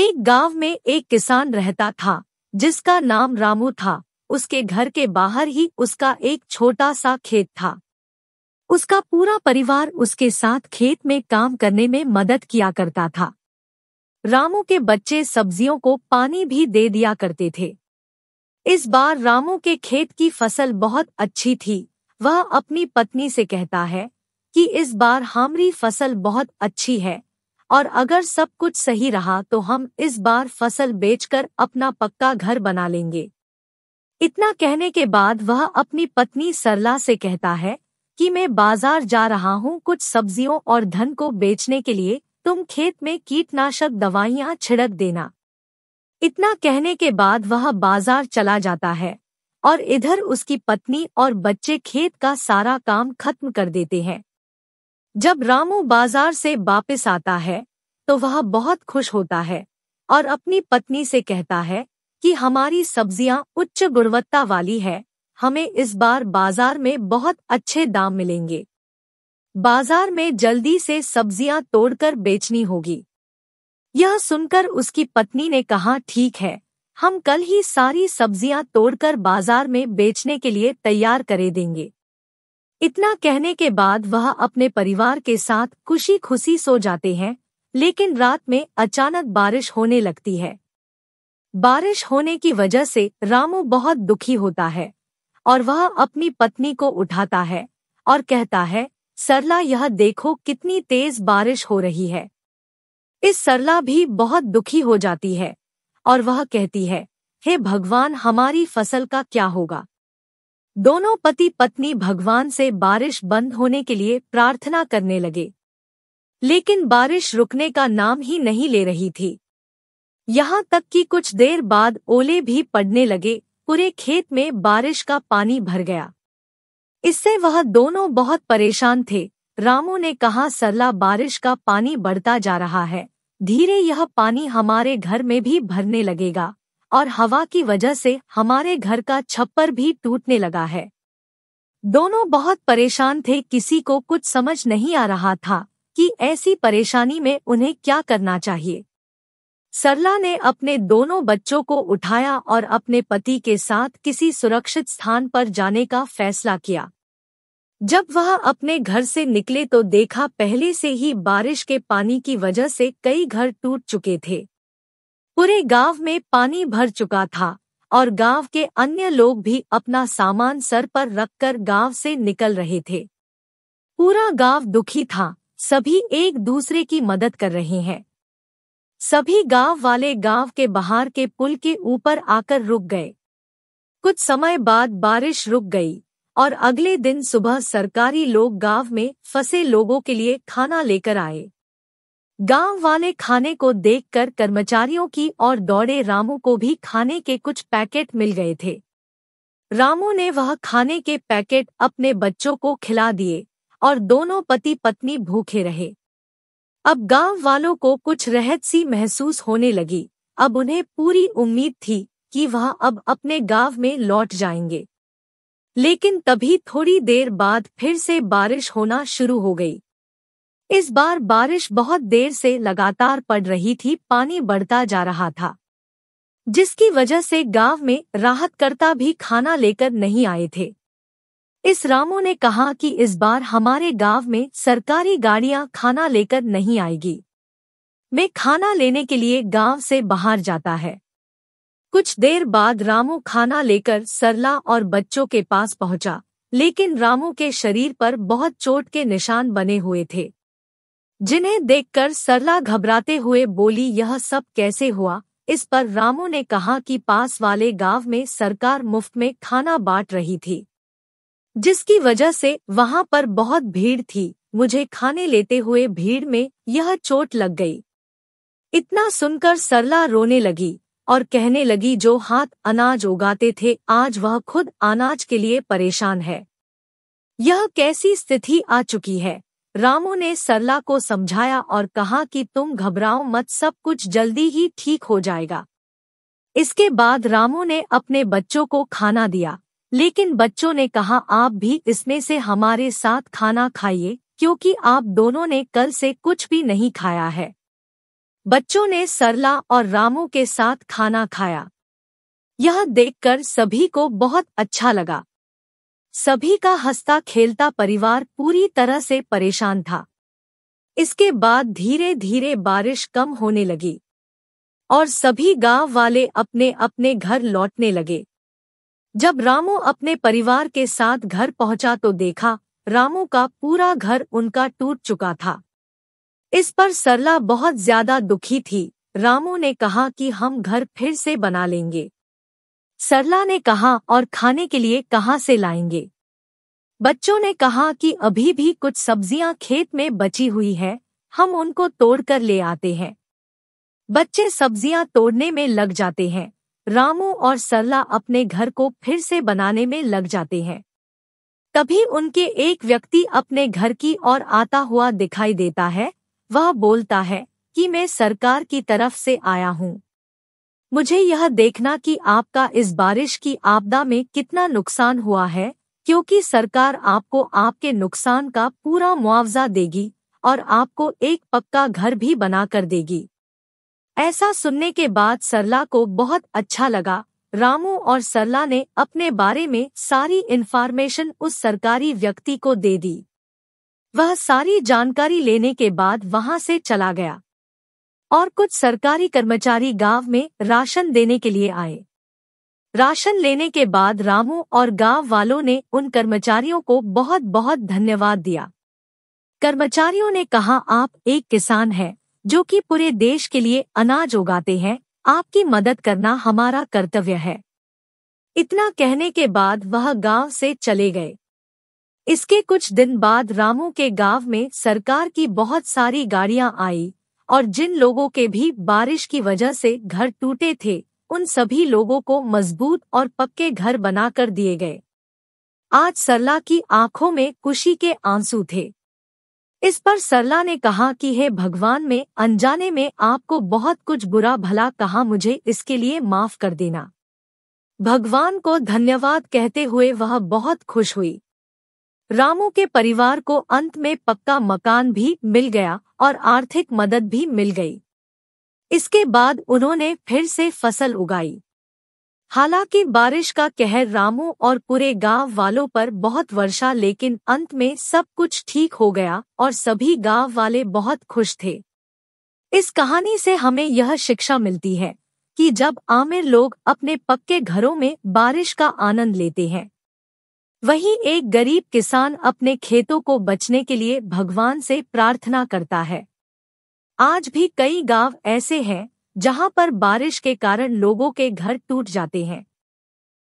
एक गांव में एक किसान रहता था जिसका नाम रामू था उसके घर के बाहर ही उसका एक छोटा सा खेत था उसका पूरा परिवार उसके साथ खेत में काम करने में मदद किया करता था रामू के बच्चे सब्जियों को पानी भी दे दिया करते थे इस बार रामू के खेत की फसल बहुत अच्छी थी वह अपनी पत्नी से कहता है कि इस बार हमारी फसल बहुत अच्छी है और अगर सब कुछ सही रहा तो हम इस बार फसल बेचकर अपना पक्का घर बना लेंगे इतना कहने के बाद वह अपनी पत्नी सरला से कहता है कि मैं बाजार जा रहा हूँ कुछ सब्जियों और धन को बेचने के लिए तुम खेत में कीटनाशक दवाइयाँ छिड़क देना इतना कहने के बाद वह बाजार चला जाता है और इधर उसकी पत्नी और बच्चे खेत का सारा काम खत्म कर देते हैं जब रामू बाजार से वापस आता है तो वह बहुत खुश होता है और अपनी पत्नी से कहता है कि हमारी सब्जियां उच्च गुणवत्ता वाली है हमें इस बार बाजार में बहुत अच्छे दाम मिलेंगे बाजार में जल्दी से सब्जियां तोड़कर बेचनी होगी यह सुनकर उसकी पत्नी ने कहा ठीक है हम कल ही सारी सब्जियां तोड़कर बाजार में बेचने के लिए तैयार करे देंगे इतना कहने के बाद वह अपने परिवार के साथ खुशी खुशी सो जाते हैं लेकिन रात में अचानक बारिश होने लगती है बारिश होने की वजह से रामू बहुत दुखी होता है और वह अपनी पत्नी को उठाता है और कहता है सरला यह देखो कितनी तेज बारिश हो रही है इस सरला भी बहुत दुखी हो जाती है और वह कहती है हे भगवान हमारी फसल का क्या होगा दोनों पति पत्नी भगवान से बारिश बंद होने के लिए प्रार्थना करने लगे लेकिन बारिश रुकने का नाम ही नहीं ले रही थी यहाँ तक कि कुछ देर बाद ओले भी पड़ने लगे पूरे खेत में बारिश का पानी भर गया इससे वह दोनों बहुत परेशान थे रामू ने कहा सरला बारिश का पानी बढ़ता जा रहा है धीरे यह पानी हमारे घर में भी भरने लगेगा और हवा की वजह से हमारे घर का छप्पर भी टूटने लगा है दोनों बहुत परेशान थे किसी को कुछ समझ नहीं आ रहा था कि ऐसी परेशानी में उन्हें क्या करना चाहिए सरला ने अपने दोनों बच्चों को उठाया और अपने पति के साथ किसी सुरक्षित स्थान पर जाने का फैसला किया जब वह अपने घर से निकले तो देखा पहले से ही बारिश के पानी की वजह से कई घर टूट चुके थे पूरे गांव में पानी भर चुका था और गांव के अन्य लोग भी अपना सामान सर पर रखकर गांव से निकल रहे थे पूरा गांव दुखी था सभी एक दूसरे की मदद कर रहे हैं सभी गांव वाले गांव के बाहर के पुल के ऊपर आकर रुक गए कुछ समय बाद बारिश रुक गई और अगले दिन सुबह सरकारी लोग गांव में फंसे लोगों के लिए खाना लेकर आए गांव वाले खाने को देखकर कर्मचारियों की और दौड़े रामू को भी खाने के कुछ पैकेट मिल गए थे रामू ने वह खाने के पैकेट अपने बच्चों को खिला दिए और दोनों पति पत्नी भूखे रहे अब गांव वालों को कुछ रहत सी महसूस होने लगी अब उन्हें पूरी उम्मीद थी कि वह अब अपने गांव में लौट जाएंगे लेकिन तभी थोड़ी देर बाद फिर से बारिश होना शुरू हो गई इस बार बारिश बहुत देर से लगातार पड़ रही थी पानी बढ़ता जा रहा था जिसकी वजह से गांव में राहतकर्ता भी खाना लेकर नहीं आए थे इस रामो ने कहा कि इस बार हमारे गांव में सरकारी गाड़ियां खाना लेकर नहीं आएगी मैं खाना लेने के लिए गांव से बाहर जाता है कुछ देर बाद रामू खाना लेकर सरला और बच्चों के पास पहुंचा लेकिन रामू के शरीर पर बहुत चोट के निशान बने हुए थे जिन्हें देखकर सरला घबराते हुए बोली यह सब कैसे हुआ इस पर रामू ने कहा कि पास वाले गांव में सरकार मुफ्त में खाना बांट रही थी जिसकी वजह से वहां पर बहुत भीड़ थी मुझे खाने लेते हुए भीड़ में यह चोट लग गई इतना सुनकर सरला रोने लगी और कहने लगी जो हाथ अनाज उगाते थे आज वह खुद अनाज के लिए परेशान है यह कैसी स्थिति आ चुकी है रामू ने सरला को समझाया और कहा कि तुम घबराओ मत सब कुछ जल्दी ही ठीक हो जाएगा इसके बाद रामू ने अपने बच्चों को खाना दिया लेकिन बच्चों ने कहा आप भी इसमें से हमारे साथ खाना खाइए क्योंकि आप दोनों ने कल से कुछ भी नहीं खाया है बच्चों ने सरला और रामू के साथ खाना खाया यह देखकर सभी को बहुत अच्छा लगा सभी का हंसता खेलता परिवार पूरी तरह से परेशान था इसके बाद धीरे धीरे बारिश कम होने लगी और सभी गांव वाले अपने अपने घर लौटने लगे जब रामू अपने परिवार के साथ घर पहुंचा तो देखा रामू का पूरा घर उनका टूट चुका था इस पर सरला बहुत ज्यादा दुखी थी रामू ने कहा कि हम घर फिर से बना लेंगे सरला ने कहा और खाने के लिए कहाँ से लाएंगे बच्चों ने कहा कि अभी भी कुछ सब्जियां खेत में बची हुई है हम उनको तोड़कर ले आते हैं बच्चे सब्जियां तोड़ने में लग जाते हैं रामू और सरला अपने घर को फिर से बनाने में लग जाते हैं तभी उनके एक व्यक्ति अपने घर की ओर आता हुआ दिखाई देता है वह बोलता है कि मैं सरकार की तरफ से आया हूँ मुझे यह देखना कि आपका इस बारिश की आपदा में कितना नुकसान हुआ है क्योंकि सरकार आपको आपके नुकसान का पूरा मुआवजा देगी और आपको एक पक्का घर भी बना कर देगी ऐसा सुनने के बाद सरला को बहुत अच्छा लगा रामू और सरला ने अपने बारे में सारी इन्फॉर्मेशन उस सरकारी व्यक्ति को दे दी वह सारी जानकारी लेने के बाद वहां से चला गया और कुछ सरकारी कर्मचारी गांव में राशन देने के लिए आए राशन लेने के बाद रामू और गांव वालों ने उन कर्मचारियों को बहुत बहुत धन्यवाद दिया कर्मचारियों ने कहा आप एक किसान हैं जो कि पूरे देश के लिए अनाज उगाते हैं आपकी मदद करना हमारा कर्तव्य है इतना कहने के बाद वह गांव से चले गए इसके कुछ दिन बाद रामू के गांव में सरकार की बहुत सारी गाड़ियां आई और जिन लोगों के भी बारिश की वजह से घर टूटे थे उन सभी लोगों को मजबूत और पक्के घर बनाकर दिए गए आज सरला की आंखों में खुशी के आंसू थे इस पर सरला ने कहा कि हे भगवान में अनजाने में आपको बहुत कुछ बुरा भला कहा मुझे इसके लिए माफ कर देना भगवान को धन्यवाद कहते हुए वह बहुत खुश हुई रामू के परिवार को अंत में पक्का मकान भी मिल गया और आर्थिक मदद भी मिल गई इसके बाद उन्होंने फिर से फसल उगाई हालांकि बारिश का कहर रामू और पूरे गांव वालों पर बहुत वर्षा लेकिन अंत में सब कुछ ठीक हो गया और सभी गांव वाले बहुत खुश थे इस कहानी से हमें यह शिक्षा मिलती है कि जब आमिर लोग अपने पक्के घरों में बारिश का आनंद लेते हैं वहीं एक गरीब किसान अपने खेतों को बचने के लिए भगवान से प्रार्थना करता है आज भी कई गांव ऐसे हैं जहां पर बारिश के कारण लोगों के घर टूट जाते हैं